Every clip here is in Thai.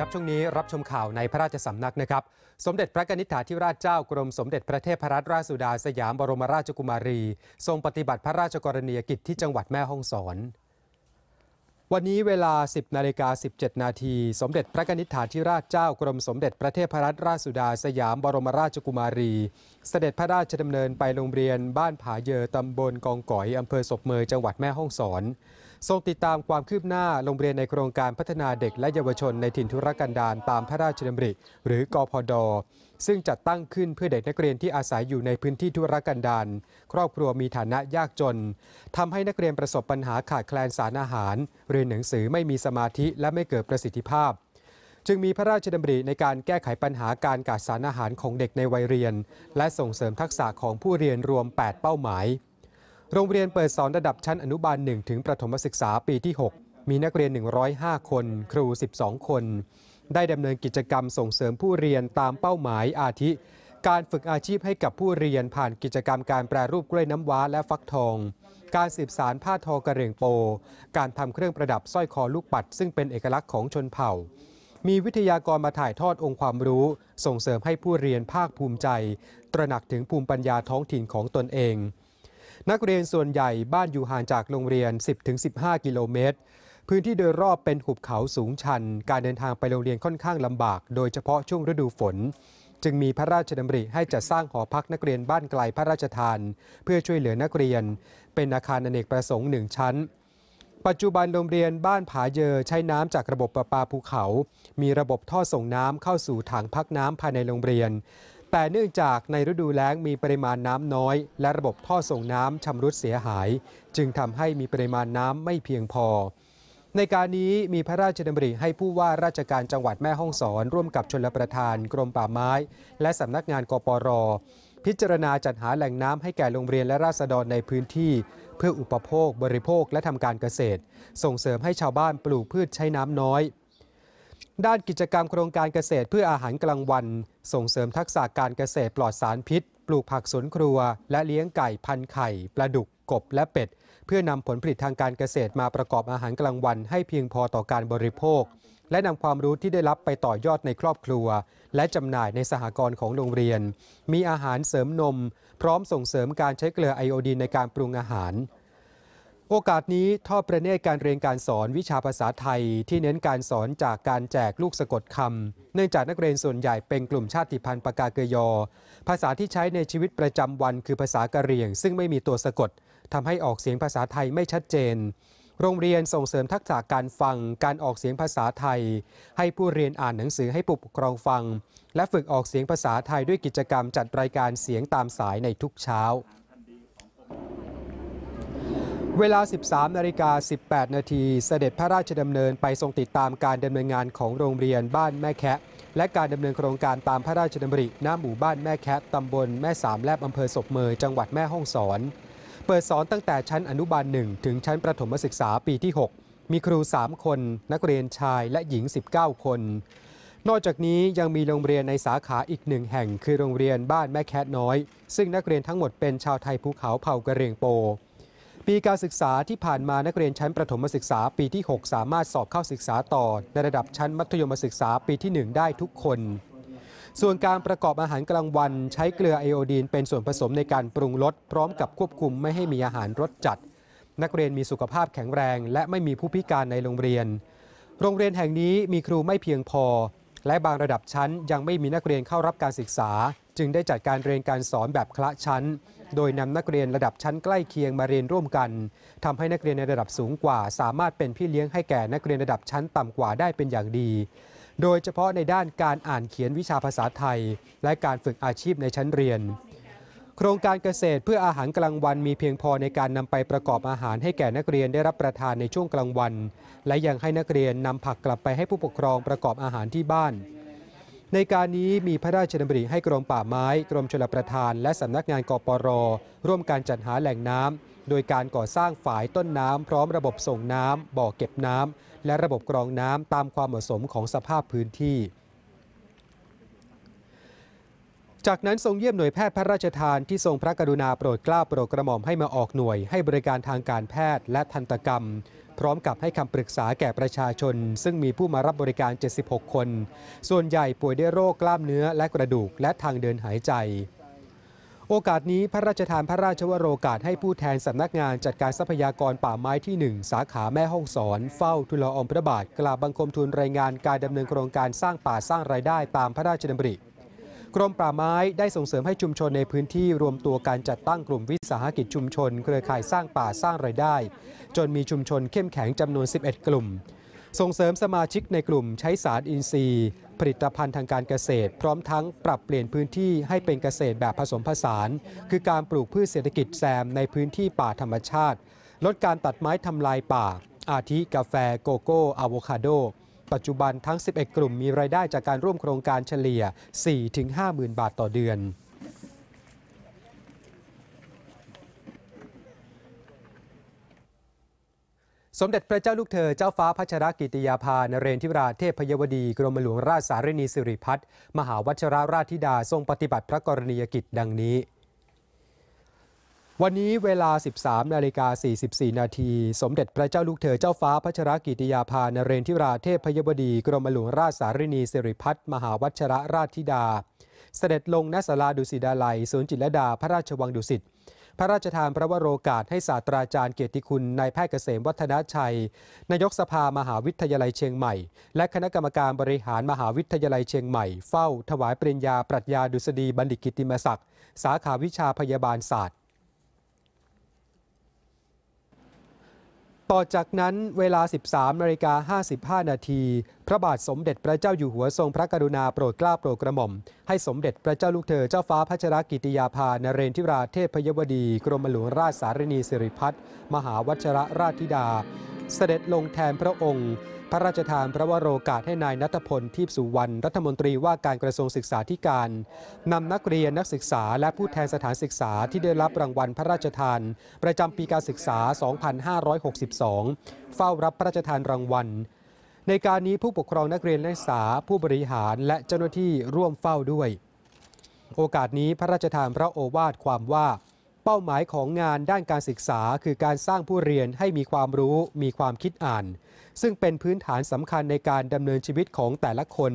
ครับช่วงนี้รับชมข่าวในพระราชสำนักนะครับสมเด็จพระนิธิถาธิราชเจ้ากรมสมเด็จพระเทพรัตนราชสุดา สยามบรมราชกุมารี ทรงปฏิบัติพระราชกรณียกิจที่จังหวัดแม่ฮ่องสอนวันนี้เวลา 10นาฬิกา17นาทีสมเด็จพระนิธิถาธิราชเจ้ากรมสมเด็จพระเทพรัตนราชสุดาสยามบรมราชกุมารี เสด็จพระราชดำเนินไปโรงเรียนบ้านผาเยอตำบลกองก๋อยอำเภอศพเมยจังหวัดแม่ฮ่องสอนทรงติดตามความคืบหน้าโรงเรียนในโครงการพัฒนาเด็กและเยาวชนในถิ่นธุรกันดารตามพระราชดำริหรือกพด ซึ่งจัดตั้งขึ้นเพื่อเด็กนักเรียนที่อาศัยอยู่ในพื้นที่ธุรกันดาร ครอบครัวมีฐานะยากจน ทำให้นักเรียนประสบปัญหาขาดแคลนสารอาหาร เรียนหนังสือไม่มีสมาธิและไม่เกิดประสิทธิภาพ จึงมีพระราชดำริในการแก้ไขปัญหาการขาดสารอาหารของเด็กในวัยเรียน และส่งเสริมทักษะของผู้เรียนรวม 8 เป้าหมายโรงเรียนเปิดสอนระดับชั้นอนุบาล 1 ถึงประถมศึกษาปีที่ 6 มีนักเรียน 105 คน ครู 12 คน ได้ดำเนินกิจกรรมส่งเสริมผู้เรียนตามเป้าหมายอาทิ การฝึกอาชีพให้กับผู้เรียนผ่านกิจกรรมการแปรรูปกล้วยน้ำว้าและฟักทอง การสืบสารผ้าทอกระเรียงโป การทำเครื่องประดับสร้อยคอลูกปัดซึ่งเป็นเอกลักษณ์ของชนเผ่า มีวิทยากรมาถ่ายทอดองค์ความรู้ ส่งเสริมให้ผู้เรียนภาคภูมิใจ ตระหนักถึงภูมิปัญญาท้องถิ่นของตนเองนักเรียนส่วนใหญ่บ้านอยู่ห่างจากโรงเรียน 10-15 กิโลเมตร พื้นที่โดยรอบเป็นหุบเขาสูงชัน การเดินทางไปโรงเรียนค่อนข้างลำบากโดยเฉพาะช่วงฤดูฝน จึงมีพระราชดำริให้จัดสร้างหอพักนักเรียนบ้านไกลพระราชทาน เพื่อช่วยเหลือนักเรียน เป็นอาคารอเนกประสงค์หนึ่งชั้น ปัจจุบันโรงเรียนบ้านผาเยอใช้น้ำจากระบบประปาภูเขา มีระบบท่อส่งน้ำเข้าสู่ถังพักน้ำภายในโรงเรียนแต่เนื่องจากในฤดูแล้งมีปริมาณน้ำน้อย และระบบท่อส่งน้ำชำรุดเสียหาย จึงทำให้มีปริมาณน้ำไม่เพียงพอ ในการนี้มีพระราชดำริให้ผู้ว่าราชการจังหวัดแม่ฮ่องสอน ร่วมกับชนรประทาน กรมป่าไม้ และสำนักงานกปรพิจารณาจัดหาแหล่งน้ำให้แก่โรงเรียนและราษฎรในพื้นที่ เพื่ออุปโภค บริโภคและทำการเกษตร ส่งเสริมให้ชาวบ้านปลูกพืชใช้น้ำน้อยด้านกิจกรรมโครงการเกษตรเพื่ออาหารกลางวัน ส่งเสริมทักษะการเกษตร ปลอดสารพิษ ปลูกผักสวนครัว และเลี้ยงไก่พันไข่ปลาดุกกบและเป็ด เพื่อนำผลผลิตทางการเกษตรมาประกอบอาหารกลางวัน ให้เพียงพอต่อการบริโภค และนำความรู้ที่ได้รับไปต่อยอดในครอบครัว และจำหน่ายในสหกรณ์ของโรงเรียน มีอาหารเสริมนม พร้อมส่งเสริมการใช้เกลือไอโอดีนในการปรุงอาหารโอกาสนี้ ทอดประเนตรการเรียนการสอนวิชาภาษาไทยที่เน้นการสอนจากการแจกลูกสะกดคำเนื่องจากนักเรียนส่วนใหญ่เป็นกลุ่มชาติพันธุ์ปากาเกยอภาษาที่ใช้ในชีวิตประจำวันคือภาษากะเหรี่ยง ซึ่งไม่มีตัวสะกดทำให้ออกเสียงภาษาไทยไม่ชัดเจน โรงเรียนส่งเสริมทักษะการฟังการออกเสียงภาษาไทย ให้ผู้เรียนอ่านหนังสือให้ผู้ปกครองฟัง และฝึกออกเสียงภาษาไทยด้วยกิจกรรมจัดรายการเสียงตามสายในทุกเช้าเวลา 13 นาฬิกา 18 นาที เสด็จพระราชดำเนินไปทรงติดตามการดำเนินงานของโรงเรียนบ้านแม่แคะและการดำเนินโครงการตามพระราชดำริหน้าหมู่บ้านแม่แคะตำบลแม่สามแลบ อำเภอศพเมยจังหวัดแม่ฮ่องสอน เปิดสอนตั้งแต่ชั้นอนุบาลหนึ่งถึงชั้นประถมศึกษาปีที่ 6 มีครู 3 คน นักเรียนชายและหญิง 19 คน นอกจากนี้ยังมีโรงเรียนในสาขาอีกหนึ่งแห่ง คือโรงเรียนบ้านแม่แคะน้อย ซึ่งนักเรียนทั้งหมดเป็นชาวไทยภูเขาเผ่ากระเรียงโปปีการศึกษาที่ผ่านมานักเรียนชั้นประถมศึกษาปีที่ 6 สามารถสอบเข้าศึกษาต่อ ในระดับชั้นมัธยมศึกษาปีที่ 1 ได้ทุกคน ส่วนการประกอบอาหารกลางวันใช้เกลือไอโอดีน เป็นส่วนผสมในการปรุงรสพร้อมกับควบคุมไม่ให้มีอาหารรสจัด นักเรียนมีสุขภาพแข็งแรง และไม่มีผู้พิการในโรงเรียน โรงเรียนแห่งนี้มีครูไม่เพียงพอ และบางระดับชั้นยังไม่มีนักเรียนเข้ารับการศึกษา จึงได้จัดการเรียนการสอนแบบคละชั้นโดยนำนักเรียนระดับชั้นใกล้เคียงมาเรียนร่วมกันทำให้นักเรียนในระดับสูงกว่า สามารถเป็นพี่เลี้ยงให้แก่นักเรียนระดับชั้นต่ำกว่าได้เป็นอย่างดี โดยเฉพาะในด้านการอ่านเขียนวิชาภาษาไทย และการฝึกอาชีพในชั้นเรียน โครงการเกษตรเพื่ออาหารกลางวันมีเพียงพอในการนำไปประกอบอาหารให้แก่นักเรียนได้รับประทานในช่วงกลางวัน และยังให้นักเรียนนำผักกลับไปให้ผู้ปกครองประกอบอาหารที่บ้านในการนี้มีพระราชดำริให้กรม ป่าไม้ กรมชลประทาน และสำนักงานกปรร่วมการจัดหาแหล่งน้ำโดยการก่อสร้าง ฝายต้นน้ำพร้อมระบบส่งน้ำบ่อเก็บน้ำและระบบกรองน้ำตามความเหมาะสมของสภาพพื้นที่ จากนั้นทรงเยี่ยมหน่วยแพทย์พระราชทาน ที่ทรงพระกรุณาโปรดเกล้าโปรดกระหม่อมให้มาออกหน่วยให้บริการทางการแพทย์และทันตกรรมพร้อมกับให้คำปรึกษาแก่ประชาชน ซึ่งมีผู้มารับบริการ 76 คน ส่วนใหญ่ป่วยด้วยโรคกล้ามเนื้อและกระดูกและทางเดินหายใจ โอกาสนี้พระราชทาน พระราชวโรกาส ให้ผู้แทนสำนักงาน จัดการทรัพยากรป่าไม้ที่ 1 สาขาแม่ห้องสอนเฝ้าทุลออมพระบาท กล่าวบังคมทุนรายงานการดำเนินโครงการสร้างป่าสร้างรายได้ตามพระราชดำริกรมป่าไม้ได้ส่งเสริมให้ชุมชนในพื้นที่รวมตัวการจัดตั้งกลุ่มวิสาหกิจชุมชน เครือข่ายสร้างป่าสร้างไรายได้ จนมีชุมชนเข้มแข็งจำนวน 11 กลุ่ม ส่งเสริมสมาชิกในกลุ่มใช้สารอินทรีย์ ผลิตภัณฑ์ทางการเกษตร พร้อมทั้งปรับเปลี่ยนพื้นที่ให้เป็นเกษตรแบบผสมผสาน คือการปลูกพืชเศรษฐกิจแซมในพื้นที่ป่าธรรมชาติ ลดการตัดไม้ทำลายป่า อาทิกาแฟโกโก้อะโวคาโดปัจจุบันทั้ง 11 กลุ่มมีรายได้จากการร่วมโครงการเฉลี่ย 4-50,000บาทต่อเดือน สมเด็จพระเจ้าลูกเธอเจ้าฟ้าพัชรกิติยาภานเรนทิราเทพยวดี กรมหลวงราชสารณีสิริพัฒมหาวัชราราชธิดาทรงปฏิบัติพระกรณียกิจดังนี้วันนี้เวลา 13นาฬิกา44 นาที สมเด็จพระเจ้าลูกเธอเจ้าฟ้าพัชรกิติยาภานเรนทิราเทพพยบดีกรมหลวงราชสารินีสิริพัฒน์มหาวัชระราชธิดา เสด็จลงณศาลาดุสิดาลัยสวนจิตรดาพระราชวังดุสิต พระราชทานพระวโรกาสให้ศาสตราจารย์เกียรติคุณนายแพทย์เกษมวัฒนชัยนายกสภามหาวิทยาลัยเชียงใหม่ และคณะกรรมการบริหารมหาวิทยาลัยเชียงใหม่เฝ้าถวายปริญญาปรัชญาดุษฎีบัณฑิตกิติมศักดิ์สาขาวิชาพยาบาลศาสตร์ต่อจากนั้นเวลา 13นาฬิกา 55 นาที พระบาทสมเด็จพระเจ้าอยู่หัวทรงพระกรุณาโปรดเกล้าโปรดกระหม่อม ให้สมเด็จพระเจ้าลูกเธอเจ้าฟ้าพัชรกิติยาภานเรนทิราเทพยวดี กรมหลวงราชสารินีสิริพัฒน์มหาวัชระราชธิดา เสด็จลงแทนพระองค์พระราชทานพระวโรกาสให้นายนัทพลทิพสุวรรณรัฐมนตรีว่าการกระทรวงศึกษาธิการ นำนักเรียนนักศึกษาและผู้แทนสถานศึกษาที่ได้รับรางวัลพระราชทานประจำปีการศึกษา 2562 เฝ้ารับพระราชทานรางวัล ในการนี้ผู้ปกครองนักเรียนนักศึกษา ผู้บริหารและเจ้าหน้าที่ร่วมเฝ้าด้วย โอกาสนี้พระราชทานพระโอวาทความว่าเป้าหมายของงานด้านการศึกษาคือการสร้างผู้เรียนให้มีความรู้มีความคิดอ่าน ซึ่งเป็นพื้นฐานสำคัญในการดำเนินชีวิตของแต่ละคน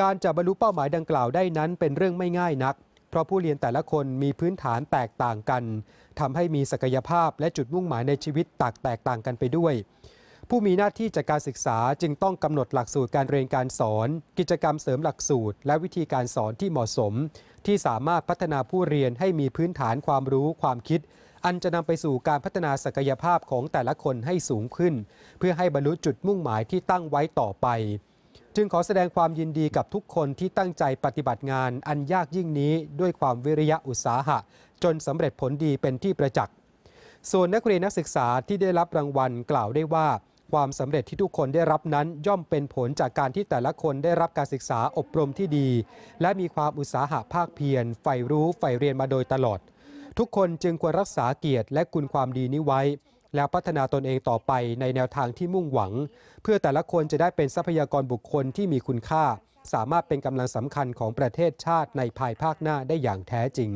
การจะบรรลุเป้าหมายดังกล่าวได้นั้นเป็นเรื่องไม่ง่ายนัก เพราะผู้เรียนแต่ละคนมีพื้นฐานแตกต่างกันทำให้มีศักยภาพและจุดมุ่งหมายในชีวิตตากแตกต่างกันไปด้วยผู้มีหน้าที่จัดกการศึกษาจึงต้องกำหนดหลักสูตรการเรียนการสอน กิจกรรมเสริมหลักสูตร และวิธีการสอนที่เหมาะสม ที่สามารถพัฒนาผู้เรียนให้มีพื้นฐานความรู้ความคิด อันจะนำไปสู่การพัฒนาศักยภาพของแต่ละคนให้สูงขึ้น เพื่อให้บรรลุจุดมุ่งหมายที่ตั้งไว้ต่อไป จึงขอแสดงความยินดีกับทุกคนที่ตั้งใจปฏิบัติงาน อันยากยิ่งนี้ด้วยความวิริยะอุตสาหะ จนสำเร็จผลดีเป็นที่ประจักษ์ส่วนนักเรียนนักศึกษาที่ได้รับรางวัลกล่าวได้ว่าความสำเร็จที่ทุกคนได้รับนั้นย่อมเป็นผลจากการที่แต่ละคนได้รับการศึกษาอบรมที่ดี และมีความอุตสาหะภาคเพียรใฝ่รู้ใฝ่เรียนมาโดยตลอด ทุกคนจึงควรรักษาเกียรติและคุณความดีนี้ไว้ แล้วพัฒนาตนเองต่อไปในแนวทางที่มุ่งหวัง เพื่อแต่ละคนจะได้เป็นทรัพยากรบุคคลที่มีคุณค่า สามารถเป็นกำลังสำคัญของประเทศชาติในภายภาคหน้าได้อย่างแท้จริง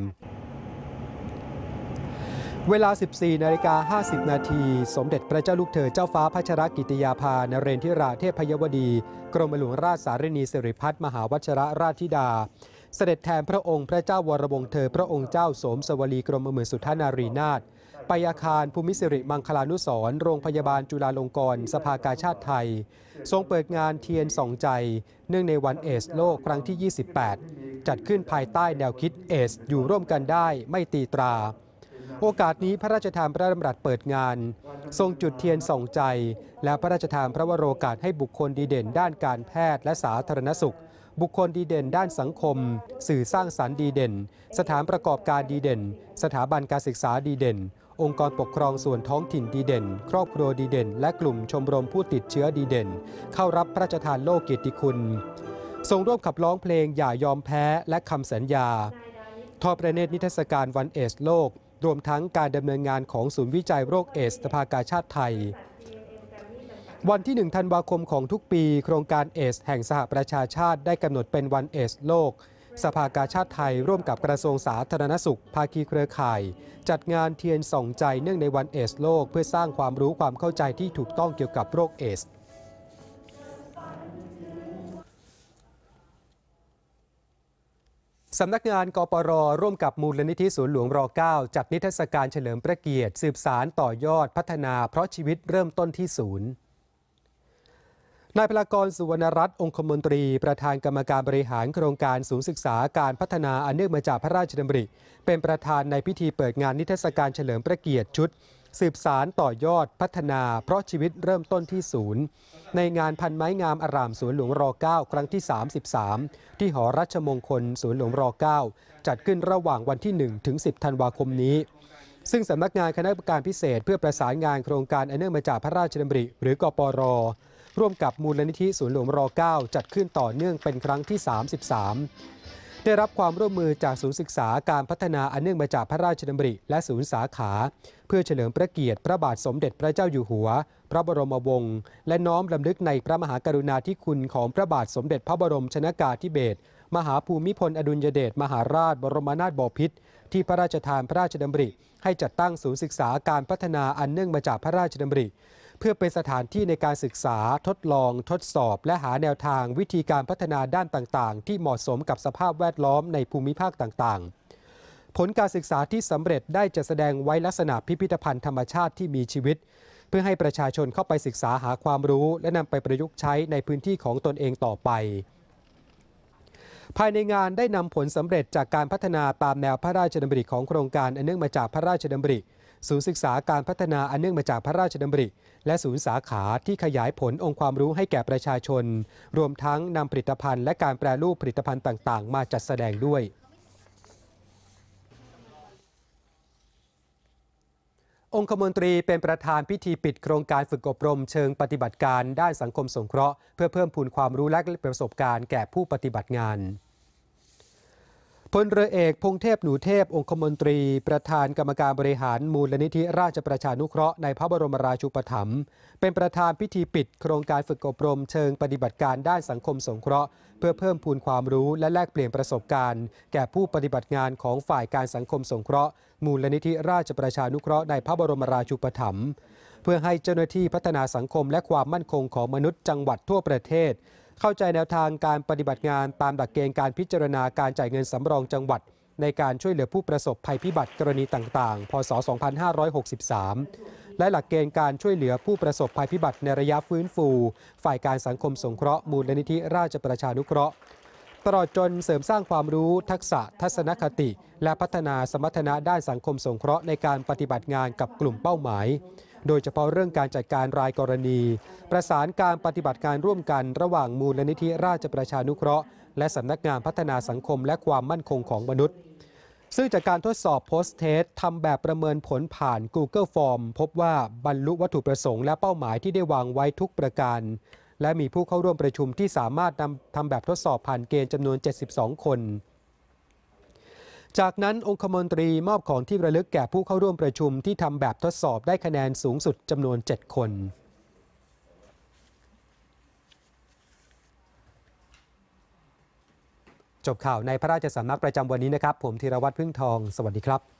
เวลา 14 นาฬิกา 50 นาที สมเด็จพระเจ้าลูกเธอเจ้าฟ้าพัชรกิติยาภา นเรนทิราเทพยวดี กรมหลวงราชสารณีสิริพัฒน์มหาวัชรราชธิดา เสด็จแทนพระองค์พระเจ้าวรวงเธอ พระองค์เจ้าสมสวลีกรมเมืองสุทธนารีนาถไปอาคารภูมิสิริมังคลานุสรโรงพยาบาลจุฬาลงกรณ์สภากาชาติไทย ทรงเปิดงานเทียนสองใจ เนื่องในวันเอส โลกครั้งที่ 28 จัดขึ้นภายใต้แนวคิดเอส อยู่ร่วมกันได้ ไม่ตีตราโอกาสนี้พระราชทานพระดำรัสเปิดงาน ทรงจุดเทียนส่องใจ และพระราชทานพระวโรกาสให้บุคคลดีเด่น ด้านการแพทย์และสาธารณสุข บุคคลดีเด่นด้านสังคม สื่อสร้างสารรค์ดีเด่น สถานประกอบการดีเด่น สถาบันการศึกษาดีเด่น องค์กรปกครองส่วนท้องถิ่นดีเด่น ครอบครัวดีเด่น และกลุ่มชมรมผู้ติดเชื้อดีเด่น เข้ารับพระราชทานโลกเกียรติคุณ ทรงร่วมขับร้องเพลงอย่ายอมแพ้และคำสัญญา ทอประเนตรนิทรรศการวันเอสโลกรวมทั้งการดำเนินงานของศูนย์วิจัยโรคเอสสภากาชาติไทย วันที่1ธันวาคมของทุกปี โครงการเอส แห่งสหประชาชาติได้กำหนดเป็นวันเอส โลก สภากาชาติไทย ร่วมกับกระทรวงสาธารณสุข ภาคีเครือข่าย จัดงานเทียนส่องใจเนื่องในวันเอสโลกเพื่อสร้างความรู้ความเข้าใจที่ถูกต้องเกี่ยวกับโรคเอสสำนักงานกปรร่วมกับมูลนิธิศูนย์หลวงร9จัดนิทรรศการเฉลิมพระเกียรติ สืบสารต่อยอดพัฒนาเพราะชีวิตเริ่มต้นที่ศูนย์นายพลากรสุวรรณรัตน์องคมนตรีประธานกรรมการบริหารโครงการศูนย์ศึกษาการพัฒนาอันเนื่องมาจากพระราชดำริ เป็นประธานในพิธีเปิดงานนิทรรศการเฉลิมพระเกียรติชุดสืบสารต่อยอดพัฒนา เพราะชีวิตเริ่มต้นที่ศูนย์ในงานพันไม้งามอารามสวนหลวงร9ครั้งที่ 33ที่หอรัชมงคลสวนหลวงร9จัดขึ้นระหว่างวันที่ 1 ถึง 10ธันวาคมนี้ ซึ่งสำนักงานคณะกรรมการพิเศษเพื่อประสานงานโครงการอเนื่องมาจากพระราชดำริหรือกปร ร่วมกับมูลนิธิสวนหลวงร9จัดขึ้นต่อเนื่องเป็นครั้งที่ 33ได้รับความร่วมมือจากศูนย์ศึกษาการพัฒนาอันเนื่องมาจากพระราชดำริและศูนย์สาขา เพื่อเฉลิมพระเกียรติพระบาทสมเด็จพระเจ้าอยู่หัว พระบรมวงศ์และน้อมลำลึกในพระมหากรุณาธิคุณของพระบาทสมเด็จพระบรมชนากาธิเบศรมหาภูมิพลอดุลยเดชมหาราชบรมนาถบพิตรที่พระราชทานพระราชดำริให้จัดตั้งศูนย์ศึกษาการพัฒนาอันเนื่องมาจากพระราชดำริเพื่อเป็นสถานที่ในการศึกษาทดลอง ทดสอบ และหาแนวทางวิธีการพัฒนาด้านต่างๆ ที่เหมาะสมกับสภาพแวดล้อมในภูมิภาคต่างๆ ผลการศึกษาที่สำเร็จได้จะแสดงไว้ลักษณะพิพิธภัณฑ์ธรรมชาติที่มีชีวิต เพื่อให้ประชาชนเข้าไปศึกษาหาความรู้ และนำไปประยุกต์ใช้ในพื้นที่ของตนเองต่อไป ภายในงานได้นำผลสำเร็จจากการพัฒนาตามแนวพระราชดำริของโครงการอันเนื่องมาจากพระราชดำริศูนย์ศึกษาการพัฒนาอันเนื่องมาจากพระราชดำริ และศูนย์สาขาที่ขยายผลองค์ความรู้ให้แก่ประชาชน รวมทั้งนำผลิตภัณฑ์และการแปรรูปผลิตภัณฑ์ต่าง ๆ มาจัดแสดงด้วย องคมนตรีเป็นประธานพิธีปิดโครงการฝึกอบรมเชิงปฏิบัติการด้านสังคมสงเคราะห์ เพื่อเพิ่มพูนความรู้และประสบการณ์แก่ผู้ปฏิบัติงานพลเรือเอกพงเทพหนูเทพ องคมนตรี ประธานกรรมการบริหารมูลนิธิราชประชานุเคราะห์ในพระบรมราชูปถัมภ์เป็นประธานพิธีปิดโครงการฝึกอบรมเชิงปฏิบัติการด้านสังคมสงเคราะห์เพื่อเพิ่มพูนความรู้และแลกเปลี่ยนประสบการณ์ แก่ผู้ปฏิบัติงานของฝ่ายการสังคมสงเคราะห์มูลนิธิราชประชานุเคราะห์ในพระบรมราชูปถัมภ์เพื่อให้เจ้าหน้าที่พัฒนาสังคมและความมั่นคงของมนุษย์จังหวัดทั่วประเทศเข้าใจแนวทางการปฏิบัติงานตามหลักเกณฑ์การพิจารณาการจ่ายเงินสำรองจังหวัด ในการช่วยเหลือผู้ประสบภัยพิบัติกรณีต่างๆ พศ 2563 และหลักเกณฑ์การช่วยเหลือผู้ประสบภัยพิบัติในระยะฟื้นฟู ฝ่ายการสังคมสงเคราะห์มูลนิธิราชประชานุเคราะห์ ตลอดจนเสริมสร้างความรู้ทักษะทัศนคติ และพัฒนาสมรรถนะด้านสังคมสงเคราะห์ ในการปฏิบัติงานกับกลุ่มเป้าหมายโดยเฉพาะเรื่องการจัดการรายกรณี ประสานการปฏิบัติการร่วมกันระหว่างมูลนิธิราชประชานุเคราะห์ และสำนักงานพัฒนาสังคมและความมั่นคงของมนุษย์ ซึ่งจากการทดสอบโพสเทสทำแบบประเมินผลผ่าน Google Form พบว่าบรรลุวัตถุประสงค์และเป้าหมายที่ได้วางไว้ทุกประการ และมีผู้เข้าร่วมประชุมที่สามารถนำทำแบบทดสอบผ่านเกณฑ์จำนวน 72 คนจากนั้นองคมนตรีมอบของที่ระลึกแก่ผู้เข้าร่วมประชุมที่ทำแบบทดสอบได้คะแนนสูงสุดจำนวน 7 คน จบข่าวในพระราชสำนักประจำวันนี้นะครับ ผมธีรวัตรพึ่งทอง สวัสดีครับ